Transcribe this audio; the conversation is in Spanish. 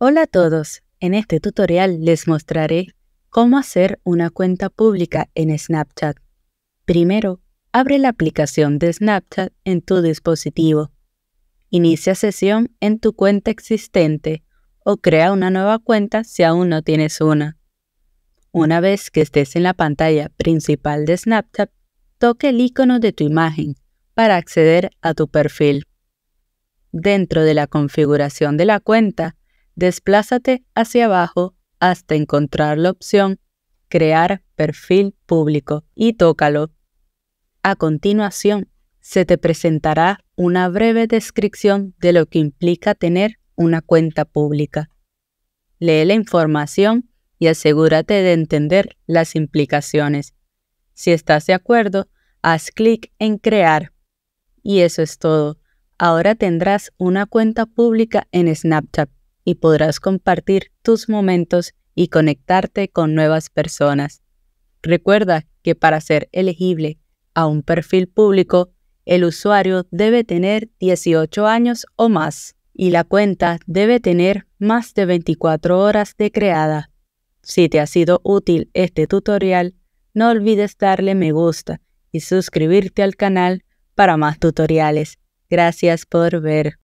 Hola a todos, en este tutorial les mostraré cómo hacer una cuenta pública en Snapchat. Primero, abre la aplicación de Snapchat en tu dispositivo. Inicia sesión en tu cuenta existente o crea una nueva cuenta si aún no tienes una. Una vez que estés en la pantalla principal de Snapchat, toque el icono de tu imagen para acceder a tu perfil. Dentro de la configuración de la cuenta, Desplázate hacia abajo hasta encontrar la opción Crear perfil público y tócalo. A continuación, se te presentará una breve descripción de lo que implica tener una cuenta pública. Lee la información y asegúrate de entender las implicaciones. Si estás de acuerdo, haz clic en Crear. Y eso es todo. Ahora tendrás una cuenta pública en Snapchat y podrás compartir tus momentos y conectarte con nuevas personas. Recuerda que para ser elegible a un perfil público, el usuario debe tener 18 años o más y la cuenta debe tener más de 24 horas de creada. Si te ha sido útil este tutorial, no olvides darle me gusta y suscribirte al canal para más tutoriales. Gracias por ver.